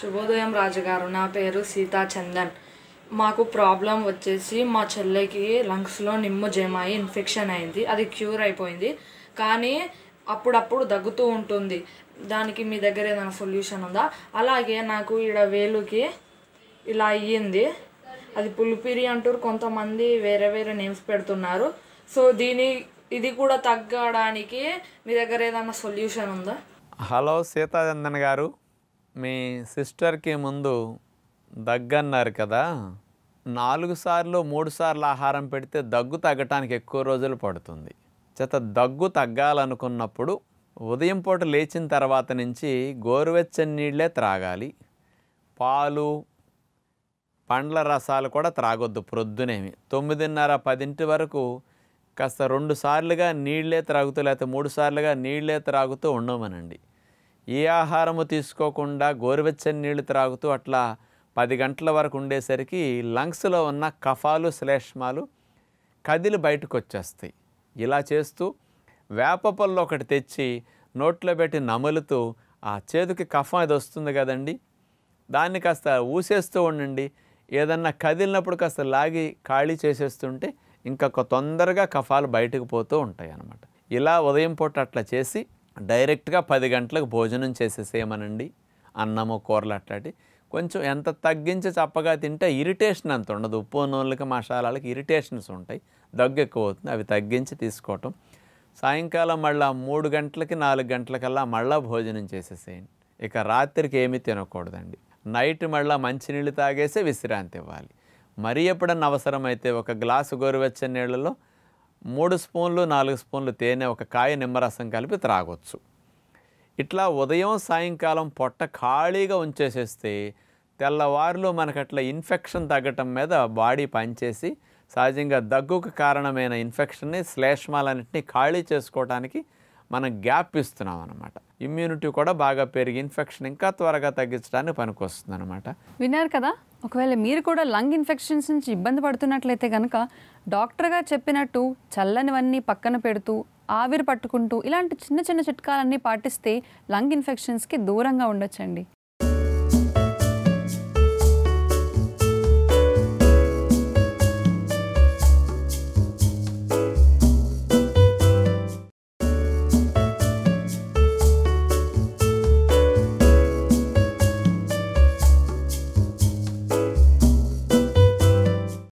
శుభోదయం రాజుగారు నా పేరు సీతా చందన్ మాకు ప్రాబ్లం వచ్చేసి మా చెల్లెకి లంగ్స్లో నిమ్ము జమాయి ఇన్ఫెక్షన్ అయింది అది క్యూర్ అయిపోయింది కానీ అప్పుడప్పుడు దగ్గుతూ ఉంటుంది దానికి మీ దగ్గర ఏదైనా సొల్యూషన్ ఉందా అలాగే నాకు ఈడ వేలుకి ఇలా అయ్యింది అది పులిపిరి అంటూ కొంతమంది వేరే వేరే నేమ్స్ పెడుతున్నారు సో దీని ఇది కూడా తగ్గడానికి మీ దగ్గర ఏదైనా సొల్యూషన్ ఉందా హలో సీతాచందన్ గారు మీ సిస్టర్కి ముందు దగ్గన్నారు కదా నాలుగు సార్లు మూడు సార్లు ఆహారం పెడితే దగ్గు తగ్గటానికి ఎక్కువ రోజులు పడుతుంది చేత దగ్గు తగ్గాలనుకున్నప్పుడు ఉదయం పూట లేచిన తర్వాత నుంచి గోరువెచ్చని నీళ్ళే త్రాగాలి పాలు పండ్ల రసాలు కూడా త్రాగొద్దు ప్రొద్దునేమి తొమ్మిదిన్నర పదింటి వరకు కాస్త రెండు సార్లుగా నీళ్ళే త్రాగుతూ లేకపోతే మూడు సార్లుగా నీళ్ళే త్రాగుతూ ఉండమనండి ఏ ఆహారము తీసుకోకుండా గోరువెచ్చని నీళ్లు త్రాగుతూ అట్లా పది గంటల వరకు ఉండేసరికి లంగ్స్లో ఉన్న కఫాలు శ్లేష్మాలు కదిలి బయటకు వచ్చేస్తాయి ఇలా చేస్తూ వేప పళ్ళు ఒకటి తెచ్చి నోట్లో పెట్టి నములుతూ ఆ చేతికి కఫం అది వస్తుంది కదండి దాన్ని కాస్త ఊసేస్తూ ఉండండి ఏదన్నా కదిలినప్పుడు కాస్త లాగి ఖాళీ చేసేస్తుంటే ఇంకా తొందరగా కఫాలు బయటకు పోతూ ఉంటాయి అన్నమాట ఇలా ఉదయం పూట అట్లా చేసి డైరెక్ట్గా పది గంటలకు భోజనం చేసేసేయమనండి అన్నము కూరలు అట్లాంటి కొంచెం ఎంత తగ్గించి చప్పగా తింటే ఇరిటేషన్ అంత ఉండదు ఉప్పు నూనెలకి మసాలాలకి ఇరిటేషన్స్ ఉంటాయి దగ్గు ఎక్కువ అవుతుంది అవి తగ్గించి తీసుకోవటం సాయంకాలం మళ్ళీ మూడు గంటలకి నాలుగు గంటలకల్లా మళ్ళీ భోజనం చేసేసేయండి ఇక రాత్రికి ఏమీ తినకూడదండి నైట్ మళ్ళీ మంచినీళ్ళు తాగేసే విశ్రాంతి ఇవ్వాలి మరీ ఎప్పుడన్నా అవసరమైతే ఒక గ్లాసు గోరువెచ్చని నీళ్ళలో మూడు స్పూన్లు నాలుగు స్పూన్లు తేనె ఒక కాయ నిమ్మరసం కలిపి త్రాగొచ్చు ఇట్లా ఉదయం సాయంకాలం పొట్ట ఖాళీగా ఉంచేసేస్తే తెల్లవారులు మనకు అట్లా ఇన్ఫెక్షన్ తగ్గటం మీద బాడీ పనిచేసి సహజంగా దగ్గుకు కారణమైన ఇన్ఫెక్షన్ని శ్లేష్మాలన్నింటినీ ఖాళీ చేసుకోవడానికి మనం గ్యాప్ ఇస్తున్నాం అనమాట ఇమ్యూనిటీ కూడా బాగా పెరిగి ఇన్ఫెక్షన్ ఇంకా త్వరగా తగ్గించడానికి పనికొస్తుంది అనమాట విన్నారు కదా ఒకవేళ మీరు కూడా లంగ్ ఇన్ఫెక్షన్స్ నుంచి ఇబ్బంది పడుతున్నట్లయితే కనుక డాక్టర్గా చెప్పినట్టు చల్లనివన్నీ పక్కన పెడుతూ ఆవిరి పట్టుకుంటూ ఇలాంటి చిన్న చిన్న చిట్కాలన్నీ పాటిస్తే లంగ్ ఇన్ఫెక్షన్స్కి దూరంగా ఉండొచ్చండి